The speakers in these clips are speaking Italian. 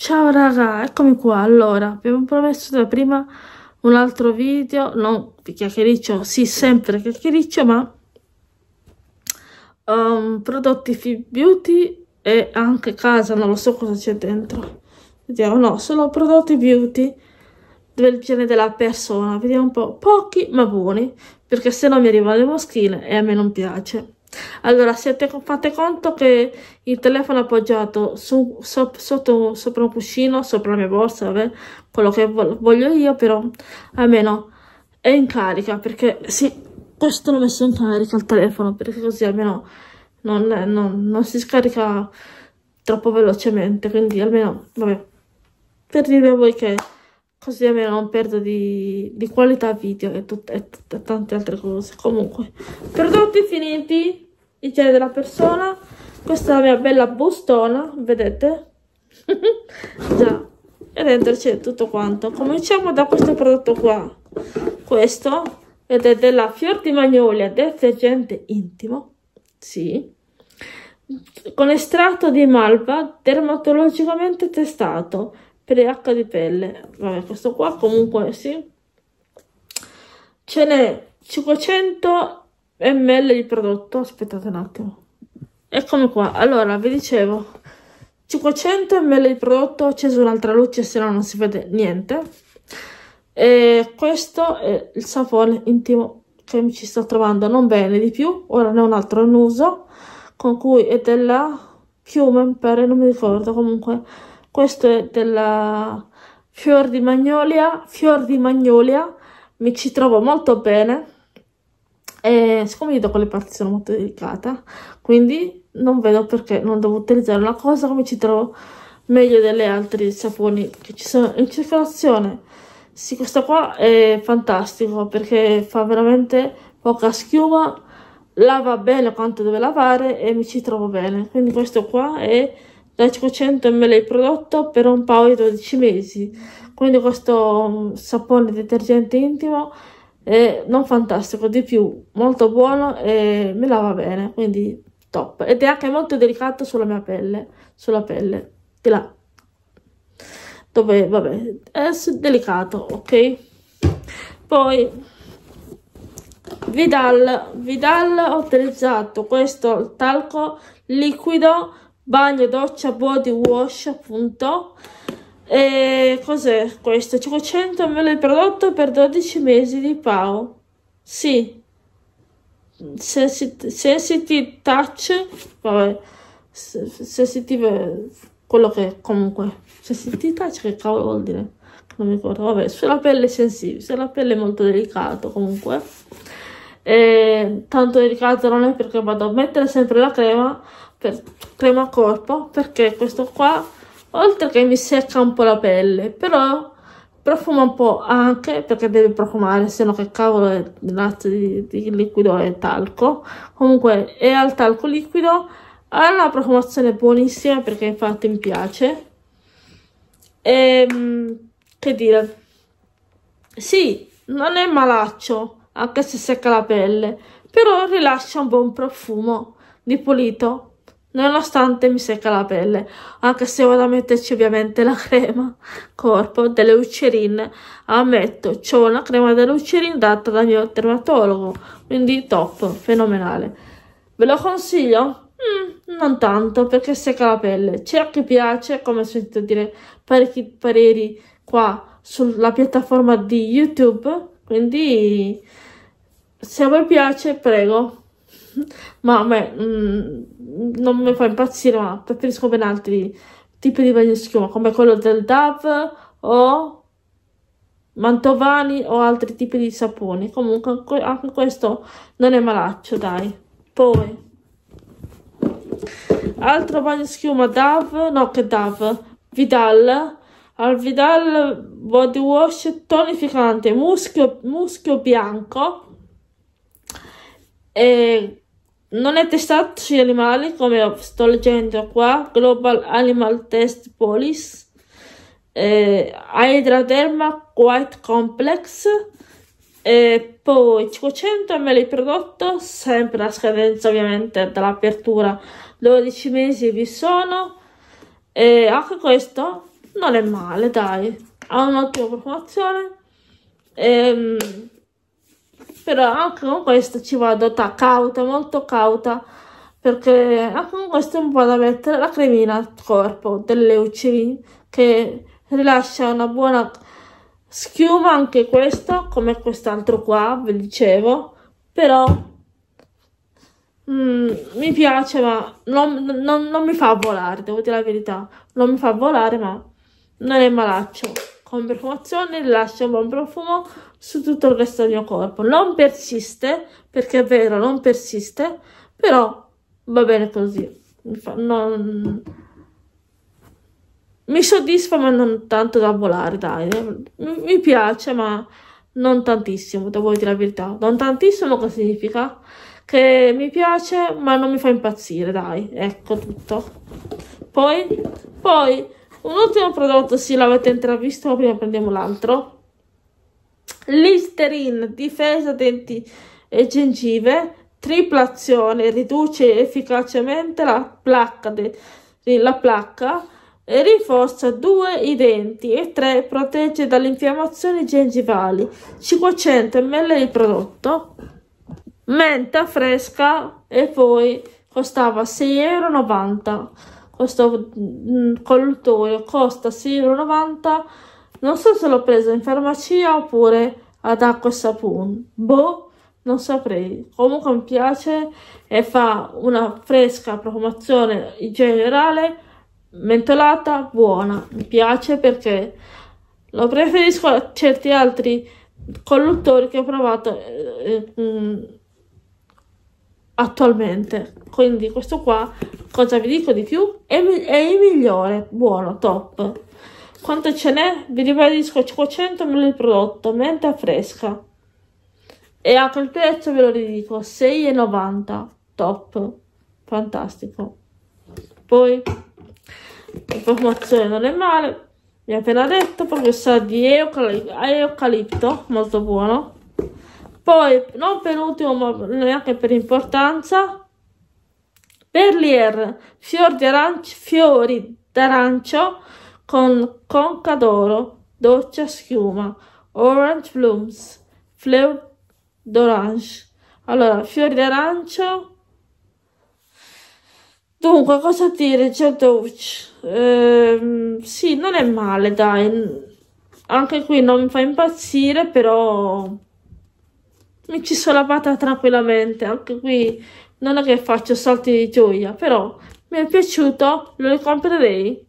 Ciao raga, eccomi qua, allora, abbiamo promesso da prima un altro video, non chiacchiericcio, sì sempre chiacchiericcio, ma um, prodotti Fit Beauty e anche casa, non lo so cosa c'è dentro, vediamo, no, sono prodotti beauty del piano della persona, vediamo un po', pochi ma buoni, perché se no mi arrivano le moschine e a me non piace. Allora, siete, fate conto che il telefono è appoggiato su, so, sotto, sopra un cuscino, sopra la mia borsa, vabbè, quello che voglio io, però almeno è in carica, perché sì, questo l'ho messo in carica il telefono, perché così almeno non, non, non si scarica troppo velocemente, quindi almeno, vabbè, per dire a voi che così almeno non perdo di, di qualità video e, tut, e, tut, e, tante altre cose. Comunque, prodotti finiti, il gel della persona, questa è la mia bella bustona, vedete? Già, e dentro c'è tutto quanto. Cominciamo da questo prodotto qua. Questo, ed è della Fior di Magnolia, detergente intimo, sì, con estratto di malva dermatologicamente testato PDH di pelle vabbè questo qua comunque sì ce n'è 500 ml di prodotto aspettate un attimo eccomi qua allora vi dicevo 500 ml di prodotto ho acceso un'altra luce se no non si vede niente e questo è il sapone intimo che mi ci sto trovando non bene di più ora ne ho un altro in uso con cui è della Human per non mi ricordo comunque questo è della Fior di Magnolia, Fior di Magnolia, mi ci trovo molto bene e siccome io dopo le parti sono molto delicata, quindi non vedo perché non devo utilizzare una cosa come ci trovo meglio delle altre saponi che ci sono in circolazione. Sì, questo qua è fantastico perché fa veramente poca schiuma, lava bene quanto deve lavare e mi ci trovo bene. Quindi questo qua è da 500 ml il prodotto per un paio di 12 mesi quindi questo mm, sapone detergente intimo è non fantastico di più molto buono e mi lava bene quindi top ed è anche molto delicato sulla mia pelle sulla pelle di là dove vabbè è delicato ok poi Vidal Vidal ho utilizzato questo talco liquido bagno, doccia, body wash appunto e cos'è questo? 500 ml il prodotto per 12 mesi di Pau sì sensitive, sensitive touch vabbè sensitive quello che è, comunque sensitive touch che cavolo vuol dire non mi ricordo vabbè sulla pelle sensibile sulla pelle è molto delicato comunque e, tanto delicato non è perché vado a mettere sempre la crema per crema corpo perché questo qua oltre che mi secca un po' la pelle però profuma un po' anche perché deve profumare se no che cavolo è di, di liquido e talco comunque è al talco liquido ha una profumazione buonissima perché infatti mi piace e ehm, che dire sì non è malaccio anche se secca la pelle però rilascia un buon profumo di pulito nonostante mi secca la pelle, anche se vado a metterci ovviamente la crema corpo delle Eucerin, ammetto, ho una crema delle Eucerin data dal mio dermatologo, quindi top, fenomenale. Ve lo consiglio? Mm, non tanto, perché secca la pelle. C'è chi piace, come ho sentito dire parecchi pareri qua sulla piattaforma di YouTube, quindi se a voi piace prego ma a me mh, mm, non mi fa impazzire, ma preferisco ben altri tipi di bagno schiuma, come quello del DAV o Mantovani o altri tipi di saponi. Comunque anche questo non è malaccio, dai. Poi altro bagno schiuma DAV, no che DAV, Vidal, al Vidal body wash tonificante muschio, muschio bianco e non è testato sugli animali, come sto leggendo qua, Global Animal Test Police, eh, Hydraderma Quite Complex, e poi 500 ml prodotto, sempre a scadenza ovviamente dall'apertura, 12 mesi vi sono, e anche questo non è male, dai, ha un'ottima profumazione. Ehm, però anche con questo ci vado cauta molto cauta perché anche con questo mi vado a mettere la cremina al corpo delle uccellini che rilascia una buona schiuma anche questo come quest'altro qua vi dicevo però mm, mi piace ma non, non, non mi fa volare devo dire la verità non mi fa volare ma non è malaccio con profumazione rilascia un buon profumo su tutto il resto del mio corpo. Non persiste, perché è vero, non persiste, però va bene così. Non... Mi soddisfa, ma non tanto da volare, dai. Mi piace, ma non tantissimo, devo dire la verità. Non tantissimo cosa significa? Che mi piace, ma non mi fa impazzire, dai. Ecco tutto. Poi, poi, un ultimo prodotto, sì, l'avete intravisto, ma prima prendiamo l'altro Listerine, difesa denti e gengive, triplazione, riduce efficacemente la placca, de, la placca e rinforza due i denti e tre protegge dalle infiammazioni gengivali. 500 ml di prodotto, menta fresca e poi costava 6,90 euro. Questo mm, costa 6,90 euro non so se l'ho preso in farmacia oppure ad acqua e sapone. Boh, non saprei. Comunque mi piace e fa una fresca profumazione in generale, mentolata, buona. Mi piace perché lo preferisco a certi altri colluttori che ho provato eh, eh, mm, attualmente. Quindi questo qua, cosa vi dico di più? È, è il migliore, buono, top. Quanto ce n'è? Vi ribadisco 500 ml di prodotto, menta fresca. E anche il prezzo ve lo ridico, 6,90. Top. Fantastico. Poi, la formazione non è male. Mi ha appena detto, proprio sa di eucalipto, molto buono. Poi, non per ultimo, ma neanche per importanza, Perlier, fior di arancio, fiori d'arancio, con conca d'oro, doccia schiuma, orange blooms, fleur d'orange. Allora, fiori d'arancio. Dunque, cosa dire, Jadouch? Certo, ehm, sì, non è male, dai. Anche qui non mi fa impazzire, però mi ci sono lavata tranquillamente. Anche qui non è che faccio salti di gioia, però mi è piaciuto, lo ricomprerei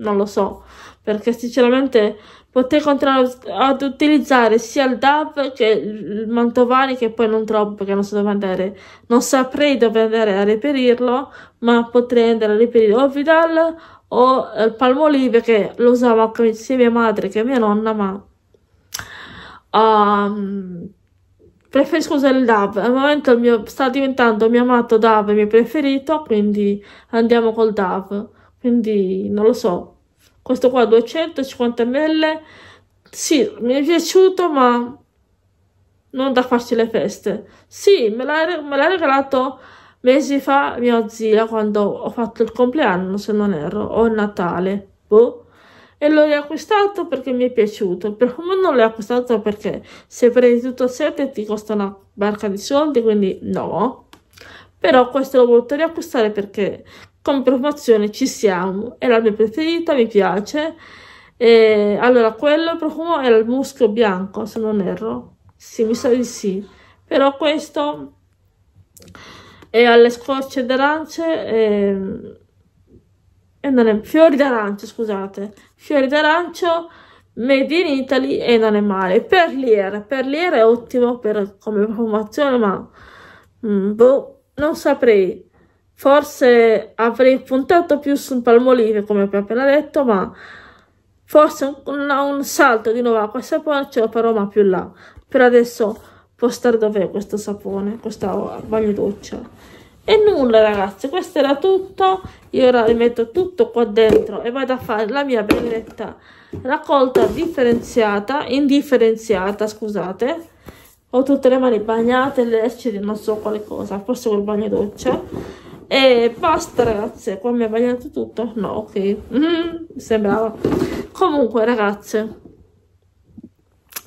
non lo so, perché sinceramente potrei continuare ad utilizzare sia il DAV che il Mantovani, che poi non trovo perché non so dove andare, non saprei dove andare a reperirlo, ma potrei andare a reperire o Vidal o il eh, Palmolive che lo usavo sia mia madre che mia nonna, ma... Um, preferisco usare il DAV. Al momento mio, sta diventando il mio amato DAV, il mio preferito, quindi andiamo col DAV quindi non lo so questo qua 250 ml sì mi è piaciuto ma non da farci le feste sì me l'ha regalato mesi fa mia zia quando ho fatto il compleanno se non erro o il Natale boh e l'ho riacquistato perché mi è piaciuto per come non l'ho acquistato perché se prendi tutto a 7 ti costa una barca di soldi quindi no però questo l'ho voluto riacquistare perché come profumazione ci siamo, è la mia preferita, mi piace. E allora, quello profumo è il muschio bianco, se non erro. Sì, mi sa di sì. Però questo è alle scorce d'arance e... Ehm, e non è... Fiori d'arancia, scusate. Fiori d'arancio, made in Italy e non è male. per per Perlier è ottimo per, come profumazione, ma... Mm, boh, non saprei Forse avrei puntato più sul palmolive, come ho appena detto, ma forse un, un, salto di nuovo a questo sapone ce lo farò ma più là. Per adesso può stare dov'è questo sapone, questo bagno doccia. E nulla ragazzi, questo era tutto, io ora rimetto tutto qua dentro e vado a fare la mia benedetta raccolta differenziata, indifferenziata scusate, ho tutte le mani bagnate, lecce di non so quale cosa, forse col bagno doccia. E basta ragazze, qua mi ha bagnato tutto. No, ok, mm mi sembrava. Comunque ragazze,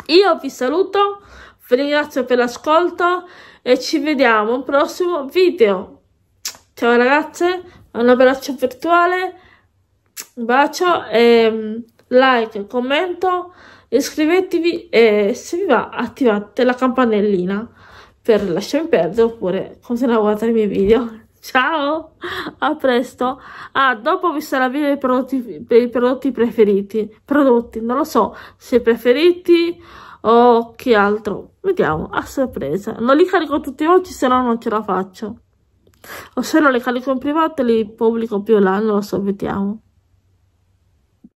io vi saluto, vi ringrazio per l'ascolto e ci vediamo al prossimo video. Ciao ragazze, un abbraccio virtuale, un bacio e mm, like, commento, iscrivetevi e se vi va attivate la campanellina per lasciarmi perdere oppure continuare a guardare i miei video. Ciao, a presto. Ah, dopo vi sarà video i prodotti, i prodotti preferiti. Prodotti, non lo so, se preferiti o che altro. Vediamo, a sorpresa. Non li carico tutti oggi, se no non ce la faccio. O se non li carico in privato li pubblico più là, non lo so, vediamo.